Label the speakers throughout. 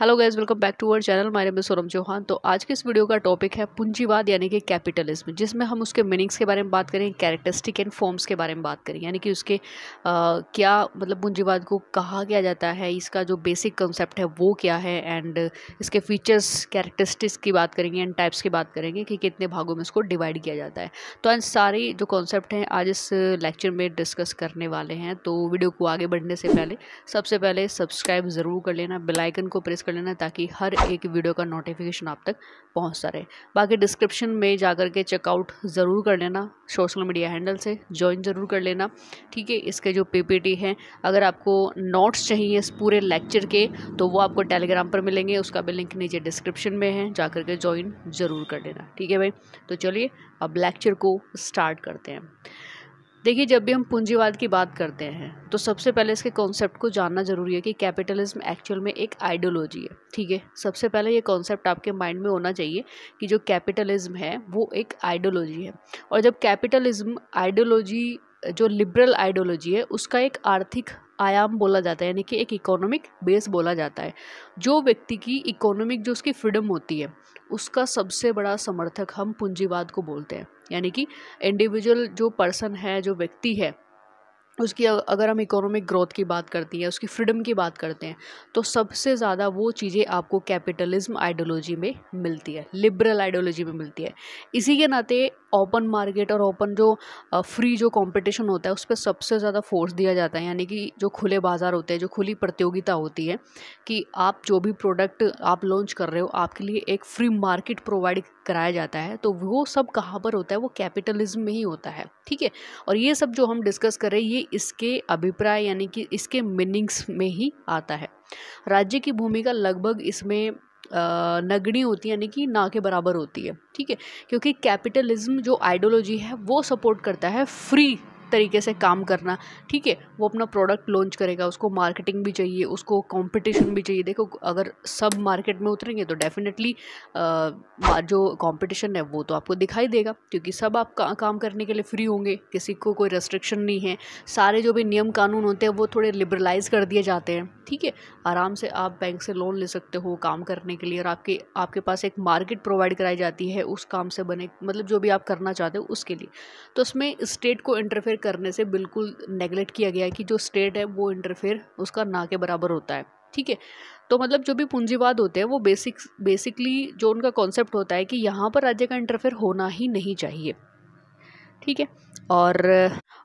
Speaker 1: hello guys welcome back to our channel my name है सोनम चौहान तो आज के इस वीडियो का टॉपिक है पूंजीवाद यानी कि कैपिटलिज्म जिसमें हम उसके मीनिंग्स के बारे में बात करें कैरेक्टरिस्टिक एंड फॉर्म्स के बारे में बात करें यानी कि उसके आ, क्या मतलब पूंजीवाद को कहा गया जाता है इसका जो बेसिक कंसेप्ट है वो क्या है एंड इसके फीचर्स कैरेक्टरिस्टिक्स की बात करेंगे एंड टाइप्स की बात करेंगे कि कितने भागों में इसको डिवाइड किया जाता है तो आज सारे जो कॉन्सेप्ट हैं आज इस लेक्चर में डिस्कस करने वाले हैं तो वीडियो को आगे बढ़ने से पहले सबसे पहले सब्सक्राइब ज़रूर कर लेना बेलाइकन को प्रेस कर लेना ताकि हर एक वीडियो का नोटिफिकेशन आप तक पहुंचता रहे बाकी डिस्क्रिप्शन में जा कर के चेकआउट ज़रूर कर लेना सोशल मीडिया हैंडल से ज्वाइन ज़रूर कर लेना ठीक है इसके जो पीपीटी हैं अगर आपको नोट्स चाहिए इस पूरे लेक्चर के तो वो आपको टेलीग्राम पर मिलेंगे उसका भी लिंक नीचे डिस्क्रिप्शन में है जा कर के ज्वाइन ज़रूर कर लेना ठीक है भाई तो चलिए अब लेक्चर को स्टार्ट करते हैं देखिए जब भी हम पूंजीवाद की बात करते हैं तो सबसे पहले इसके कॉन्सेप्ट को जानना ज़रूरी है कि कैपिटलिज्म एक्चुअल में एक आइडियोलॉजी है ठीक है सबसे पहले ये कॉन्सेप्ट आपके माइंड में होना चाहिए कि जो कैपिटलिज्म है वो एक आइडियोलॉजी है और जब कैपिटलिज्म आइडियोलॉजी जो लिबरल आइडियोलॉजी है उसका एक आर्थिक आयाम बोला जाता है यानी कि एक इकोनॉमिक बेस बोला जाता है जो व्यक्ति की इकोनॉमिक जो उसकी फ्रीडम होती है उसका सबसे बड़ा समर्थक हम पूंजीवाद को बोलते हैं यानी कि इंडिविजुअल जो पर्सन है जो व्यक्ति है उसकी अगर हम इकोनॉमिक ग्रोथ की बात करते हैं उसकी फ्रीडम की बात करते हैं तो सबसे ज़्यादा वो चीज़ें आपको कैपिटलिज्म आइडियोलॉजी में मिलती है लिबरल आइडियोलॉजी में मिलती है इसी के नाते ओपन मार्केट और ओपन जो फ्री जो कंपटीशन होता है उस पर सबसे ज़्यादा फोर्स दिया जाता है यानी कि जो खुले बाज़ार होते हैं जो खुली प्रतियोगिता होती है कि आप जो भी प्रोडक्ट आप लॉन्च कर रहे हो आपके लिए एक फ्री मार्केट प्रोवाइड कराया जाता है तो वो सब कहाँ पर होता है वो कैपिटलिज्म में ही होता है ठीक है और ये सब जो हम डिस्कस करें ये इसके अभिप्राय यानी कि इसके मीनिंग्स में ही आता है राज्य की भूमिका लगभग इसमें नगण्य होती है यानी कि ना के बराबर होती है ठीक है क्योंकि कैपिटलिज्म जो आइडियोलॉजी है वो सपोर्ट करता है फ्री तरीके से काम करना ठीक है वो अपना प्रोडक्ट लॉन्च करेगा उसको मार्केटिंग भी चाहिए उसको कंपटीशन भी चाहिए देखो अगर सब मार्केट में उतरेंगे तो डेफिनेटली जो कंपटीशन है वो तो आपको दिखाई देगा क्योंकि सब आप का, काम करने के लिए फ्री होंगे किसी को कोई रेस्ट्रिक्शन नहीं है सारे जो भी नियम कानून होते हैं वो थोड़े लिबरलाइज कर दिए जाते हैं ठीक है आराम से आप बैंक से लोन ले सकते हो काम करने के लिए और आपके आपके पास एक मार्केट प्रोवाइड कराई जाती है उस काम से बने मतलब जो भी आप करना चाहते हो उसके लिए तो उसमें स्टेट को इंटरफेयर करने से बिल्कुल नेगलेक्ट किया गया है कि जो स्टेट है वो इंटरफेयर उसका ना के बराबर होता है ठीक है तो मतलब जो भी पूंजीवाद होते हैं वो बेसिक बेसिकली जो उनका कॉन्सेप्ट होता है कि यहाँ पर राज्य का इंटरफेयर होना ही नहीं चाहिए ठीक है और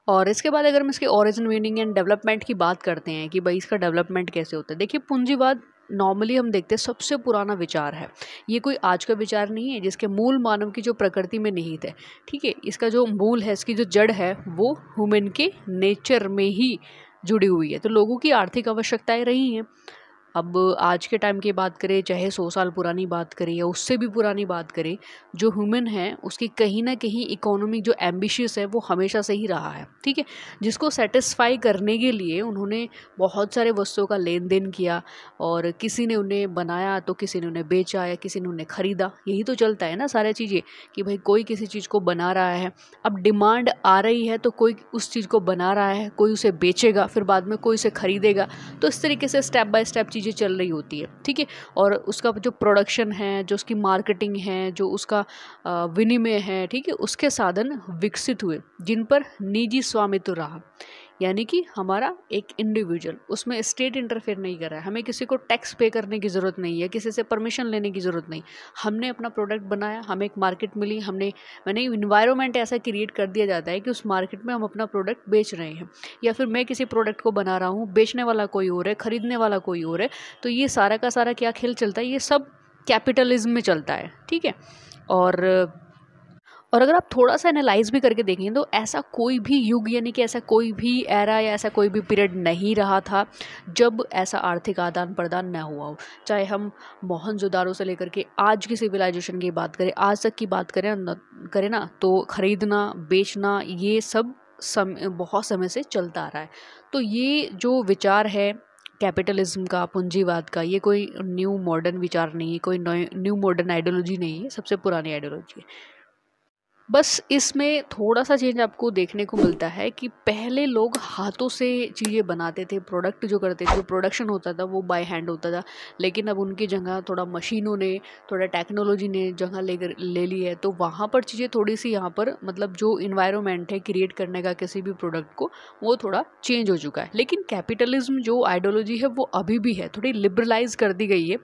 Speaker 1: और इसके बाद अगर हम इसके ओरिजिन मीनिंग एंड डेवलपमेंट की बात करते हैं कि भाई इसका डेवलपमेंट कैसे होता है देखिए पूंजीवाद नॉर्मली हम देखते हैं सबसे पुराना विचार है ये कोई आज का विचार नहीं है जिसके मूल मानव की जो प्रकृति में निहित है ठीक है इसका जो मूल है इसकी जो जड़ है वो ह्यूमन के नेचर में ही जुड़ी हुई है तो लोगों की आर्थिक आवश्यकताएं रही हैं अब आज के टाइम की बात करें चाहे सौ साल पुरानी बात करें या उससे भी पुरानी बात करें जो ह्यूमन है उसकी कहीं ना कहीं इकोनॉमिक जो एम्बिशियस है वो हमेशा से ही रहा है ठीक है जिसको सेटिस्फाई करने के लिए उन्होंने बहुत सारे वस्तुओं का लेन देन किया और किसी ने उन्हें बनाया तो किसी ने उन्हें बेचा या किसी ने उन्हें ख़रीदा यही तो चलता है ना सारे चीज़ें कि भाई कोई किसी चीज़ को बना रहा है अब डिमांड आ रही है तो कोई उस चीज़ को बना रहा है कोई उसे बेचेगा फिर बाद में कोई उसे ख़रीदेगा तो इस तरीके से स्टेप बाय स्टेप चीज़ चीज़ें चल रही होती है ठीक है और उसका जो प्रोडक्शन है जो उसकी मार्केटिंग है जो उसका विनिमय है ठीक है उसके साधन विकसित हुए जिन पर निजी स्वामित्व रहा यानी कि हमारा एक इंडिविजुअल उसमें स्टेट इंटरफेयर नहीं कर रहा है हमें किसी को टैक्स पे करने की ज़रूरत नहीं है किसी से परमिशन लेने की ज़रूरत नहीं हमने अपना प्रोडक्ट बनाया हमें एक मार्केट मिली हमने मैंने इन्वायरमेंट ऐसा क्रिएट कर दिया जाता है कि उस मार्केट में हम अपना प्रोडक्ट बेच रहे हैं या फिर मैं किसी प्रोडक्ट को बना रहा हूँ बेचने वाला कोई और है ख़रीदने वाला कोई और है तो ये सारा का सारा क्या खेल चलता है ये सब कैपिटलिज्म में चलता है ठीक है और और अगर आप थोड़ा सा एनालाइज भी करके देखें तो ऐसा कोई भी युग यानी कि ऐसा कोई भी एरा या ऐसा कोई भी पीरियड नहीं रहा था जब ऐसा आर्थिक आदान प्रदान न हुआ हो चाहे हम जुदारों से लेकर के आज की सिविलाइजेशन की बात करें आज तक की बात करें न, करें ना तो ख़रीदना बेचना ये सब सम बहुत समय से चलता आ रहा है तो ये जो विचार है कैपिटलिज्म का पूंजीवाद का ये कोई न्यू मॉडर्न विचार नहीं है कोई न्यू मॉडर्न आइडियोलॉजी नहीं है सबसे पुरानी आइडियोलॉजी है बस इसमें थोड़ा सा चेंज आपको देखने को मिलता है कि पहले लोग हाथों से चीज़ें बनाते थे प्रोडक्ट जो करते थे प्रोडक्शन होता था वो बाय हैंड होता था लेकिन अब उनकी जगह थोड़ा मशीनों ने थोड़ा टेक्नोलॉजी ने जगह ले ले ली है तो वहाँ पर चीज़ें थोड़ी सी यहाँ पर मतलब जो इन्वायरमेंट है क्रिएट करने का किसी भी प्रोडक्ट को वो थोड़ा चेंज हो चुका है लेकिन कैपिटलिज्म जो आइडियोलॉजी है वो अभी भी है थोड़ी लिबरलाइज कर दी गई है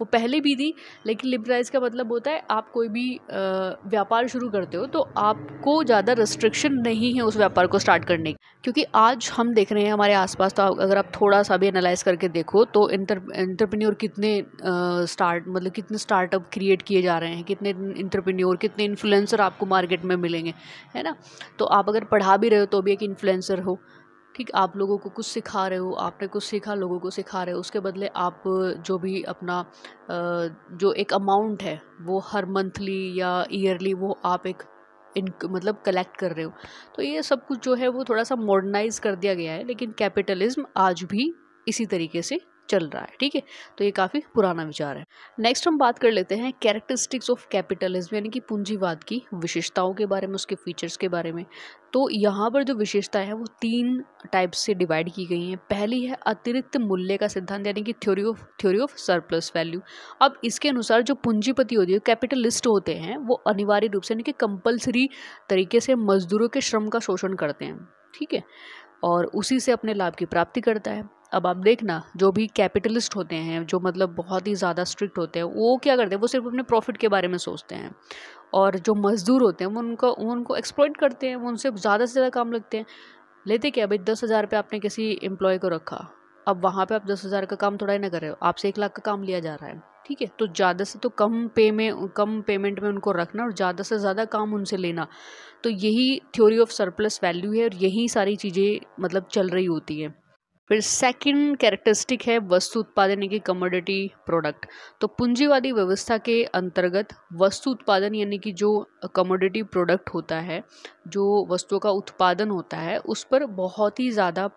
Speaker 1: वो पहले भी थी लेकिन लिबरलाइज का मतलब होता है आप कोई भी व्यापार शुरू करते हो हो तो आपको ज़्यादा रिस्ट्रिक्शन नहीं है उस व्यापार को स्टार्ट करने की क्योंकि आज हम देख रहे हैं हमारे आसपास तो अगर आप थोड़ा सा भी एनालाइज करके देखो तो इंटर इंटरप्रेन्योर कितने स्टार्ट मतलब कितने स्टार्टअप क्रिएट किए जा रहे हैं कितने इंटरप्रेन्योर कितने इन्फ्लुएंसर आपको मार्केट में मिलेंगे है ना तो आप अगर पढ़ा भी रहे हो तो भी एक इन्फ्लुएंसर हो ठीक आप लोगों को कुछ सिखा रहे हो आपने कुछ सीखा लोगों को सिखा रहे हो उसके बदले आप जो भी अपना जो एक अमाउंट है वो हर मंथली या ईयरली वो आप एक इन मतलब कलेक्ट कर रहे हो तो ये सब कुछ जो है वो थोड़ा सा मॉडर्नाइज कर दिया गया है लेकिन कैपिटलिज्म आज भी इसी तरीके से चल रहा है ठीक है तो ये काफ़ी पुराना विचार है नेक्स्ट हम बात कर लेते हैं कैरेक्टरिस्टिक्स ऑफ कैपिटलिज्म यानी कि पूंजीवाद की विशेषताओं के बारे में उसके फीचर्स के बारे में तो यहाँ पर जो विशेषताएं हैं वो तीन टाइप से डिवाइड की गई हैं पहली है अतिरिक्त मूल्य का सिद्धांत यानी कि theory of theory of surplus value अब इसके अनुसार जो पूंजीपति होती है कैपिटलिस्ट होते हैं वो अनिवार्य रूप से यानी कि कंपलसरी तरीके से मजदूरों के श्रम का शोषण करते हैं ठीक है और उसी से अपने लाभ की प्राप्ति करता है अब आप देखना जो भी कैपिटलिस्ट होते हैं जो मतलब बहुत ही ज़्यादा स्ट्रिक्ट होते हैं वो क्या करते हैं वो सिर्फ अपने प्रॉफिट के बारे में सोचते हैं और जो मज़दूर होते हैं वो उनका उनको एक्सप्लॉइट करते हैं वो उनसे ज़्यादा से ज़्यादा काम लगते हैं लेते क्या भाई दस हज़ार रुपये आपने किसी एम्प्लॉय को रखा अब वहाँ पे आप दस हज़ार का काम थोड़ा ही ना कर रहे हो आपसे एक लाख का काम लिया जा रहा है ठीक है तो ज़्यादा से तो कम पे में कम पेमेंट में उनको रखना और ज़्यादा से ज़्यादा काम उनसे लेना तो यही थ्योरी ऑफ सरप्लस वैल्यू है और यही सारी चीज़ें मतलब चल रही होती हैं फिर सेकंड कैरेक्टरिस्टिक है वस्तु उत्पादन यानी कि कमोडिटी प्रोडक्ट तो पूंजीवादी व्यवस्था के अंतर्गत वस्तु उत्पादन यानी कि जो कमोडिटी प्रोडक्ट होता है जो वस्तुओं का उत्पादन होता है उस पर बहुत ही ज़्यादा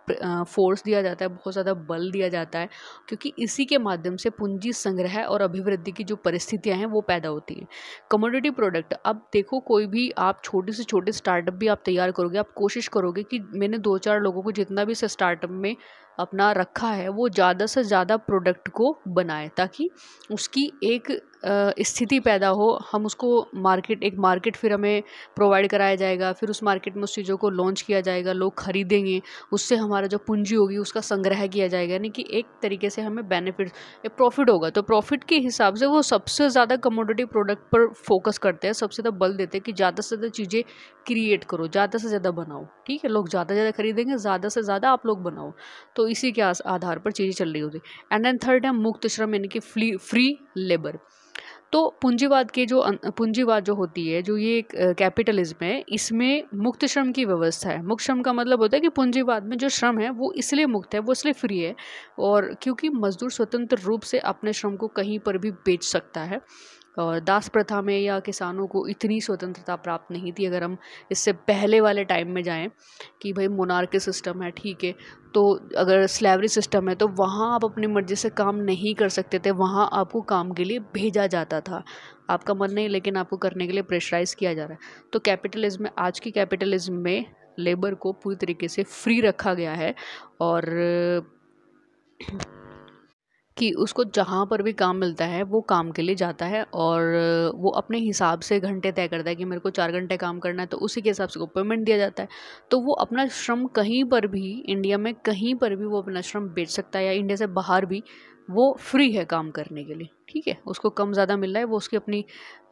Speaker 1: फोर्स दिया जाता है बहुत ज़्यादा बल दिया जाता है क्योंकि इसी के माध्यम से पूंजी संग्रह और अभिवृद्धि की जो परिस्थितियाँ हैं वो पैदा होती हैं कमोडिटी प्रोडक्ट अब देखो कोई भी आप छोटे से छोटे स्टार्टअप भी आप तैयार करोगे आप कोशिश करोगे कि मैंने दो चार लोगों को जितना भी स्टार्टअप में अपना रखा है वो ज़्यादा से ज़्यादा प्रोडक्ट को बनाए ताकि उसकी एक स्थिति पैदा हो हम उसको मार्केट एक मार्केट फिर हमें प्रोवाइड कराया जाएगा फिर उस मार्केट में उस चीज़ों को लॉन्च किया जाएगा लोग खरीदेंगे उससे हमारा जो पूंजी होगी उसका संग्रह किया जाएगा यानी कि एक तरीके से हमें बेनिफिट प्रॉफिट होगा तो प्रॉफिट के हिसाब से वो सबसे ज़्यादा कमोडिटी प्रोडक्ट पर फोकस करते हैं सबसे ज़्यादा बल देते हैं कि ज़्यादा से ज़्यादा चीज़ें क्रिएट करो ज़्यादा से ज़्यादा बनाओ ठीक है लोग ज़्यादा ज़्यादा खरीदेंगे ज़्यादा से ज़्यादा आप लोग बनाओ तो इसी के आधार पर चीज़ें चल रही होती एंड देन थर्ड है मुक्त श्रम यानी कि फ्री फ्री लेबर तो पूंजीवाद के जो अं, पूंजीवाद जो होती है जो ये कैपिटलिज्म है इसमें मुक्त श्रम की व्यवस्था है मुक्त श्रम का मतलब होता है कि पूंजीवाद में जो श्रम है वो इसलिए मुक्त है वो इसलिए फ्री है और क्योंकि मजदूर स्वतंत्र रूप से अपने श्रम को कहीं पर भी बेच सकता है और दास प्रथा में या किसानों को इतनी स्वतंत्रता प्राप्त नहीं थी अगर हम इससे पहले वाले टाइम में जाएं कि भाई मोनार्की सिस्टम है ठीक है तो अगर स्लेवरी सिस्टम है तो वहाँ आप अपनी मर्ज़ी से काम नहीं कर सकते थे वहाँ आपको काम के लिए भेजा जाता था आपका मन नहीं लेकिन आपको करने के लिए प्रेशराइज किया जा रहा है तो कैपिटलिज्म में आज की कैपिटलिज्म में लेबर को पूरी तरीके से फ्री रखा गया है और कि उसको जहाँ पर भी काम मिलता है वो काम के लिए जाता है और वो अपने हिसाब से घंटे तय करता है कि मेरे को चार घंटे काम करना है तो उसी के हिसाब से उसको पेमेंट दिया जाता है तो वो अपना श्रम कहीं पर भी इंडिया में कहीं पर भी वो अपना श्रम बेच सकता है या इंडिया से बाहर भी वो फ्री है काम करने के लिए ठीक है उसको कम ज़्यादा मिल रहा है वो उसकी अपनी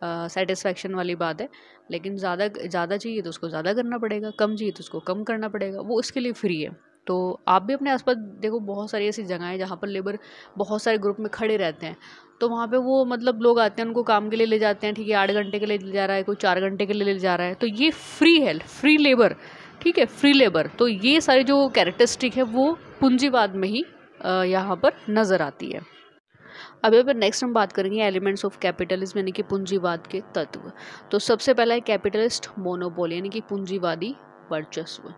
Speaker 1: सेटिस्फेक्शन वाली बात है लेकिन ज़्यादा ज़्यादा चाहिए तो उसको ज़्यादा करना पड़ेगा कम चाहिए तो उसको कम करना पड़ेगा वो उसके लिए फ्री है तो आप भी अपने आसपास देखो बहुत सारी ऐसी जगह हैं जहाँ पर लेबर बहुत सारे ग्रुप में खड़े रहते हैं तो वहाँ पे वो मतलब लोग आते हैं उनको काम के लिए ले जाते हैं ठीक है आठ घंटे के लिए ले जा रहा है कोई चार घंटे के लिए ले जा रहा है तो ये फ्री है फ्री लेबर ठीक है फ्री लेबर तो ये सारी जो कैरेक्टरिस्टिक है वो पूंजीवाद में ही यहाँ पर नज़र आती है अब नेक्स्ट हम बात करेंगे एलिमेंट्स ऑफ कैपिटलिज्म यानी कि पूंजीवाद के तत्व तो सबसे पहला है कैपिटलिस्ट मोनोपोल यानी कि पूंजीवादी वर्चस्व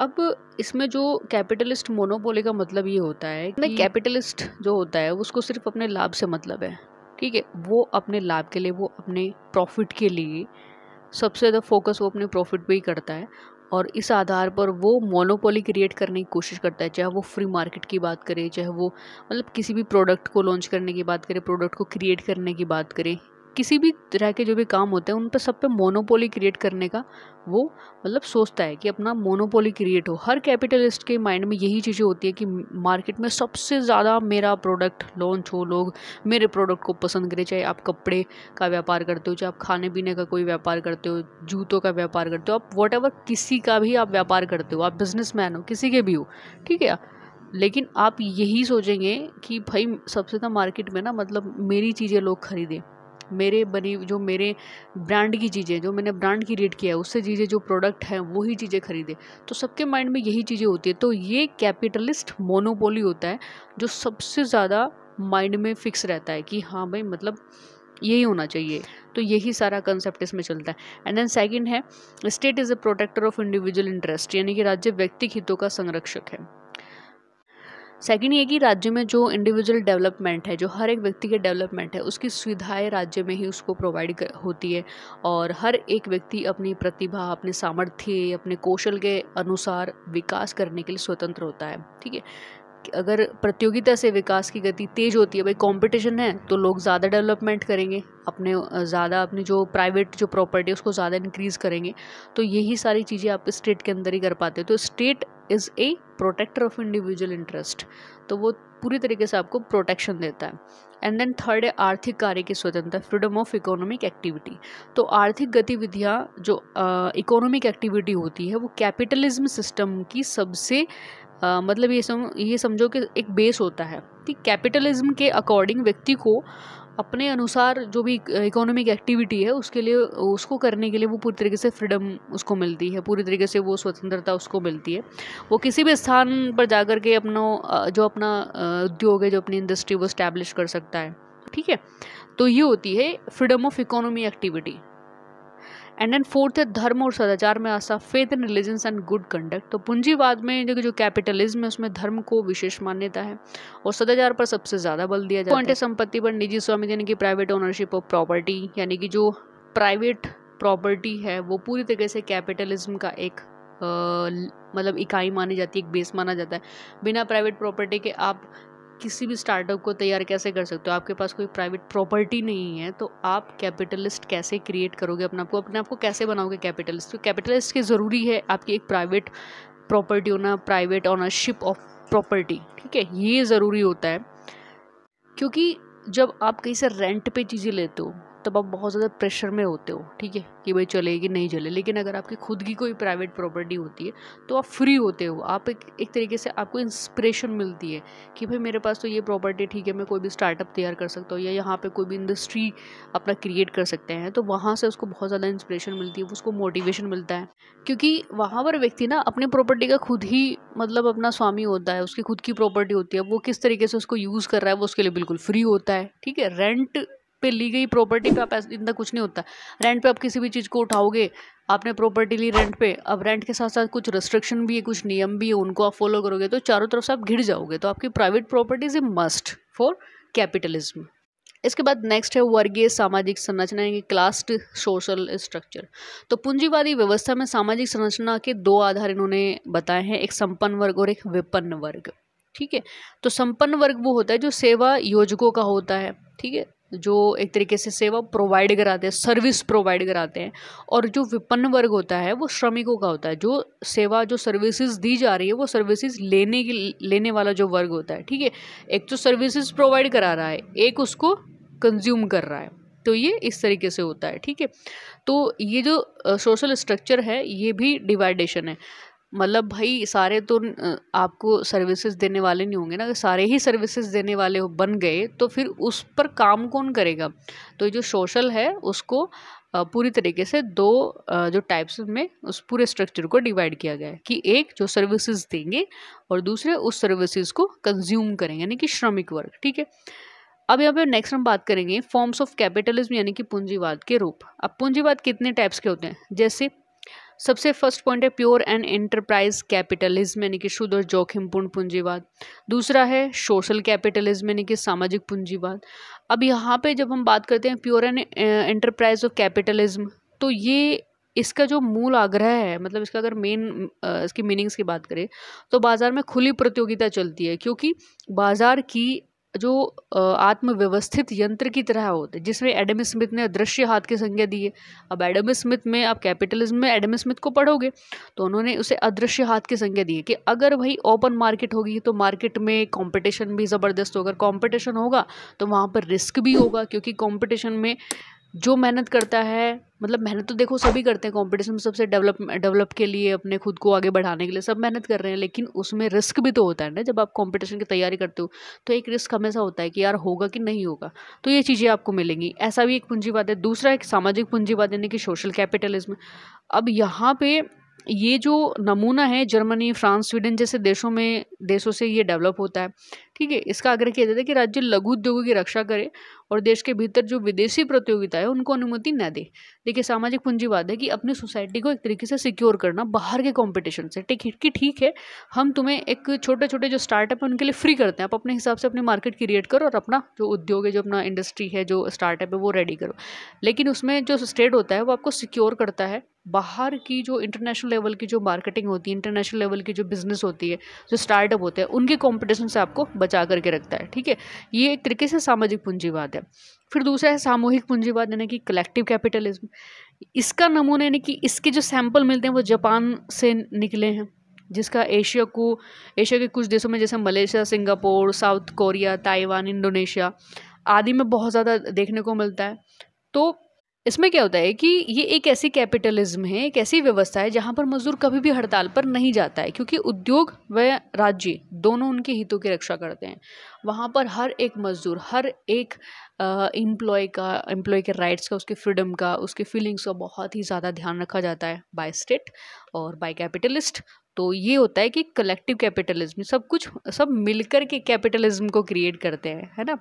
Speaker 1: अब इसमें जो कैपिटलिस्ट मोनोपोली का मतलब ये होता है कि कैपिटलिस्ट जो होता है उसको सिर्फ अपने लाभ से मतलब है ठीक है वो अपने लाभ के लिए वो अपने प्रॉफिट के लिए सबसे ज़्यादा फोकस वो अपने प्रॉफिट पे ही करता है और इस आधार पर वो मोनोपोली क्रिएट करने की कोशिश करता है चाहे वो फ्री मार्केट की बात करे चाहे वो मतलब किसी भी प्रोडक्ट को लॉन्च करने की बात करे प्रोडक्ट को क्रिएट करने की बात करे किसी भी तरह के जो भी काम होते हैं उन पर सब पे मोनोपोली क्रिएट करने का वो मतलब सोचता है कि अपना मोनोपोली क्रिएट हो हर कैपिटलिस्ट के माइंड में यही चीज़ें होती है कि मार्केट में सबसे ज़्यादा मेरा प्रोडक्ट लॉन्च हो लोग मेरे प्रोडक्ट को पसंद करें चाहे आप कपड़े का व्यापार करते हो चाहे आप खाने पीने का कोई व्यापार करते हो जूतों का व्यापार करते हो आप वॉट किसी का भी आप व्यापार करते हो आप बिजनेस हो किसी के भी हो ठीक है लेकिन आप यही सोचेंगे कि भाई सबसे ज़्यादा मार्केट में ना मतलब मेरी चीज़ें लोग खरीदें मेरे बनी जो मेरे ब्रांड की चीज़ें जो मैंने ब्रांड की रेट किया है उससे चीज़ें जो प्रोडक्ट हैं वही चीज़ें खरीदे तो सबके माइंड में यही चीज़ें होती है तो ये कैपिटलिस्ट मोनोपोली होता है जो सबसे ज़्यादा माइंड में फिक्स रहता है कि हाँ भाई मतलब यही होना चाहिए तो यही सारा कंसेप्ट इसमें चलता है एंड देन सेकंड है state is a protector of individual interest यानी कि राज्य व्यक्तिक हितों का संरक्षक है सेकेंड ये कि राज्य में जो इंडिविजुअल डेवलपमेंट है जो हर एक व्यक्ति के डेवलपमेंट है उसकी सुविधाएं राज्य में ही उसको प्रोवाइड होती है और हर एक व्यक्ति अपनी प्रतिभा अपने सामर्थ्य अपने कौशल के अनुसार विकास करने के लिए स्वतंत्र होता है ठीक है अगर प्रतियोगिता से विकास की गति तेज़ होती है भाई कंपटीशन है तो लोग ज़्यादा डेवलपमेंट करेंगे अपने ज़्यादा अपनी जो प्राइवेट जो प्रॉपर्टी है उसको ज़्यादा इंक्रीज़ करेंगे तो यही सारी चीज़ें आप स्टेट के अंदर ही कर पाते हो तो state is a protector of individual interest तो वो पूरी तरीके से आपको प्रोटेक्शन देता है एंड देन थर्ड है आर्थिक कार्य की स्वतंत्रता फ्रीडम ऑफ इकोनॉमिक एक्टिविटी तो आर्थिक गतिविधियाँ जो इकोनॉमिक एक्टिविटी होती है वो कैपिटलिज्म सिस्टम की सबसे आ, मतलब ये सम ये समझो कि एक बेस होता है कि कैपिटलिज्म के अकॉर्डिंग व्यक्ति को अपने अनुसार जो भी इकोनॉमिक एक्टिविटी है उसके लिए उसको करने के लिए वो पूरी तरीके से फ्रीडम उसको मिलती है पूरी तरीके से वो स्वतंत्रता उसको मिलती है वो किसी भी स्थान पर जा कर के अपना जो अपना उद्योग है जो अपनी इंडस्ट्री वो स्टैब्लिश कर सकता है ठीक है तो ये होती है freedom of economy activity and then fourth है धर्म और सदाचार में आशा faith in religions and good conduct तो पूंजीवाद में जो जो कैपिटलिज्म है उसमें धर्म को विशेष मान्यता है और सदाचार पर सबसे ज़्यादा बल दिया जाता है संपत्ति पर निजी स्वामी यानी कि प्राइवेट ओनरशिप ऑफ प्रॉपर्टी यानी कि जो प्राइवेट प्रॉपर्टी है वो पूरी तरीके से कैपिटलिज्म का एक मतलब इकाई मानी जाती है एक बेस माना जाता है बिना प्राइवेट प्रॉपर्टी के आप किसी भी स्टार्टअप को तैयार कैसे कर सकते हो आपके पास कोई प्राइवेट प्रॉपर्टी नहीं है तो आप कैपिटलिस्ट कैसे क्रिएट करोगे अपने आपको अपने आप को कैसे बनाओगे कैपिटलिस्ट तो कैपिटलिस्ट के ज़रूरी है आपकी एक प्राइवेट प्रॉपर्टी होना प्राइवेट ऑनरशिप ऑफ प्रॉपर्टी ठीक है ये ज़रूरी होता है क्योंकि जब आप कहीं से रेंट पे चीज़ें लेते हो तब आप बहुत ज़्यादा प्रेशर में होते हो ठीक है कि भाई चलेगी नहीं चले लेकिन अगर आपकी खुद की कोई प्राइवेट प्रॉपर्टी होती है तो आप फ्री होते हो आप एक एक तरीके से आपको इंस्पिरेशन मिलती है कि भाई मेरे पास तो ये प्रॉपर्टी ठीक है मैं कोई भी स्टार्टअप तैयार कर सकता हूँ या यहाँ पर कोई भी इंडस्ट्री अपना क्रिएट कर सकते हैं तो वहाँ से उसको बहुत ज़्यादा इंस्परेशन मिलती है उसको मोटिवेशन मिलता है क्योंकि वहाँ पर व्यक्ति ना अपनी प्रॉपर्टी का खुद ही मतलब अपना स्वामी होता है उसकी खुद की प्रॉपर्टी होती है वो किस तरीके से उसको यूज़ कर रहा है वो उसके लिए बिल्कुल फ्री होता है ठीक है रेंट पे ली गई प्रॉपर्टी पे आप इतना कुछ नहीं होता रेंट पे आप किसी भी चीज़ को उठाओगे आपने प्रॉपर्टी ली रेंट पे अब रेंट के साथ साथ कुछ रिस्ट्रिक्शन भी है कुछ नियम भी है उनको आप फॉलो करोगे तो चारों तरफ से आप घिर जाओगे तो आपकी private property is a must for capitalism इसके बाद नेक्स्ट है वर्गीय सामाजिक संरचना यानी क्लास्ट सोशल स्ट्रक्चर तो पूंजीवादी व्यवस्था में सामाजिक संरचना के दो आधार इन्होंने बताए हैं एक संपन्न वर्ग और एक विपन्न वर्ग ठीक है तो संपन्न वर्ग वो होता है जो सेवा योजकों का होता है ठीक है जो एक तरीके से सेवा प्रोवाइड कराते हैं सर्विस प्रोवाइड कराते हैं और जो विपन्न वर्ग होता है वो श्रमिकों का होता है जो सेवा जो सर्विसेज दी जा रही है वो सर्विसेज लेने की लेने वाला जो वर्ग होता है ठीक है एक तो सर्विसेज प्रोवाइड करा रहा है एक उसको कंज्यूम कर रहा है तो ये इस तरीके से होता है ठीक है तो ये जो सोशल स्ट्रक्चर है ये भी डिवाइडेशन है मतलब भाई सारे तो आपको सर्विसेज देने वाले नहीं होंगे ना अगर सारे ही सर्विसेज देने वाले बन गए तो फिर उस पर काम कौन करेगा तो जो सोशल है उसको पूरी तरीके से दो जो टाइप्स में उस पूरे स्ट्रक्चर को डिवाइड किया गया है कि एक जो सर्विसेज देंगे और दूसरे उस सर्विसेज को कंज्यूम करेंगे यानी कि श्रमिक वर्ग ठीक है अब यहाँ पे नेक्स्ट हम बात करेंगे फॉर्म्स ऑफ कैपिटलिज्म यानी कि पूंजीवाद के रूप अब पूंजीवाद कितने टाइप्स के होते हैं जैसे सबसे फर्स्ट पॉइंट है प्योर एंड एंटरप्राइज कैपिटलिज्म यानी कि शुद्ध और जोखिमपूर्ण पूंजीवाद दूसरा है सोशल कैपिटलिज्म यानी कि सामाजिक पूंजीवाद अब यहाँ पे जब हम बात करते हैं pure and enterprise of capitalism तो ये इसका जो मूल आग्रह है मतलब इसका अगर मेन इसकी मीनिंग्स की बात करें तो बाज़ार में खुली प्रतियोगिता चलती है क्योंकि बाज़ार की जो आत्मव्यवस्थित यंत्र की तरह होते हैं जिसमें एडम स्मिथ ने अदृश्य हाथ की संज्ञा दी है अब एडम स्मिथ में आप कैपिटलिज्म में एडम स्मिथ को पढ़ोगे तो उन्होंने उसे अदृश्य हाथ की संज्ञा दी है कि अगर भाई ओपन मार्केट होगी तो मार्केट में कंपटीशन भी ज़बरदस्त होगा कंपटीशन होगा तो वहाँ पर रिस्क भी होगा क्योंकि कंपटीशन में जो मेहनत करता है मतलब मेहनत तो देखो सभी करते हैं कंपटीशन में सबसे डेवलप डेवलप के लिए अपने खुद को आगे बढ़ाने के लिए सब मेहनत कर रहे हैं लेकिन उसमें रिस्क भी तो होता है ना जब आप कंपटीशन की तैयारी करते हो तो एक रिस्क हमेशा होता है कि यार होगा कि नहीं होगा तो ये चीज़ें आपको मिलेंगी ऐसा भी एक पूंजीवाद है दूसरा एक सामाजिक पूंजीवाद यानी कि सोशल कैपिटलिज्म अब यहाँ पे ये जो नमूना है जर्मनी फ्रांस स्वीडन जैसे देशों में देशों से ये डेवलप होता है ठीक है इसका आग्रह किया जाता है कि राज्य लघु उद्योगों की रक्षा करे और देश के भीतर जो विदेशी प्रतियोगिता है उनको अनुमति न दे देखिए सामाजिक पूंजीवाद है कि अपनी सोसाइटी को एक तरीके से सिक्योर करना बाहर के कॉम्पिटिशन से ठीक कि ठीक है हम तुम्हें एक छोटे छोटे जो स्टार्टअप है उनके लिए फ्री करते हैं आप अपने हिसाब से अपनी मार्केट क्रिएट करो और अपना जो उद्योग है जो अपना इंडस्ट्री है जो स्टार्टअप है वो रेडी करो लेकिन उसमें जो स्टेट होता है वो आपको सिक्योर करता है बाहर की जो इंटरनेशनल लेवल की जो मार्केटिंग होती है इंटरनेशनल लेवल की जो बिज़नेस होती है जो स्टार्टअप होते हैं उनके कॉम्पिटिशन से आपको बचा करके रखता है ठीक है ये एक तरीके से सामाजिक पूंजीवाद है है फिर दूसरा है सामूहिक पूंजीवाद यानी कि कलेक्टिव कैपिटलिज्म इसका नमूना यानी कि इसके जो सैंपल मिलते हैं वो जापान से निकले हैं जिसका एशिया को एशिया के कुछ देशों में जैसे Malaysia Singapore South Korea Taiwan Indonesia आदि में बहुत ज़्यादा देखने को मिलता है तो इसमें क्या होता है कि ये एक ऐसी कैपिटलिज्म है एक ऐसी व्यवस्था है जहाँ पर मजदूर कभी भी हड़ताल पर नहीं जाता है क्योंकि उद्योग व राज्य दोनों उनके हितों की रक्षा करते हैं वहाँ पर हर एक मजदूर हर एक एम्प्लॉय का एम्प्लॉय के राइट्स का उसके फ्रीडम का उसके फीलिंग्स का बहुत ही ज़्यादा ध्यान रखा जाता है बाय स्टेट और बाय कैपिटलिस्ट तो ये होता है कि कलेक्टिव कैपिटलिज्म सब कुछ सब मिलकर के कैपिटलिज्म को क्रिएट करते हैं है ना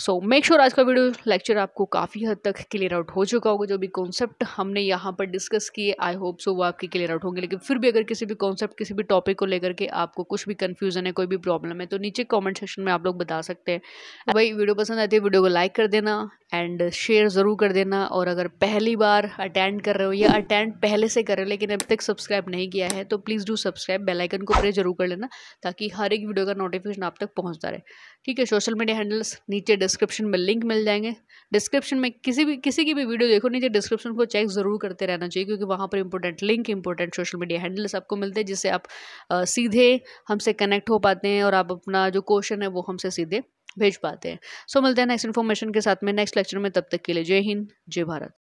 Speaker 1: सो मेक श्योर आज का वीडियो लेक्चर आपको काफ़ी हद तक क्लियर आउट हो चुका होगा जो भी कॉन्सेप्ट हमने यहाँ पर डिस्कस किए आई होप सो वो आपके क्लियर आउट होंगे लेकिन फिर भी अगर किसी भी कॉन्सेप्ट किसी भी टॉपिक को लेकर के आपको कुछ भी कन्फ्यूजन है कोई भी प्रॉब्लम है तो नीचे कॉमेंट सेक्शन में आप लोग बता सकते हैं भाई वीडियो पसंद आती है वीडियो को लाइक कर देना एंड शेयर ज़रूर कर देना और अगर पहली बार अटेंड कर रहे हो या अटेंड पहले से कर रहे हो लेकिन अब तक सब्सक्राइब नहीं किया है तो please do subscribe bell icon को प्रेस जरूर कर लेना ताकि हर एक वीडियो का नोटिफिकेशन आप तक पहुंचता रहे ठीक है सोशल मीडिया हैंडल्स नीचे डिस्क्रिप्शन में लिंक मिल जाएंगे डिस्क्रिप्शन में किसी भी किसी की भी वीडियो देखो नीचे डिस्क्रिप्शन को चेक ज़रूर करते रहना चाहिए क्योंकि वहाँ पर important link important social media handles आपको मिलते हैं जिससे आप सीधे हमसे कनेक्ट हो पाते हैं और आप अपना जो क्वेश्चन है वो हमसे सीधे भेज पाते हैं सो मिलते हैं नेक्स्ट इन्फॉर्मेशन के साथ में नेक्स्ट लेक्चर में तब तक के लिए जय हिंद जय भारत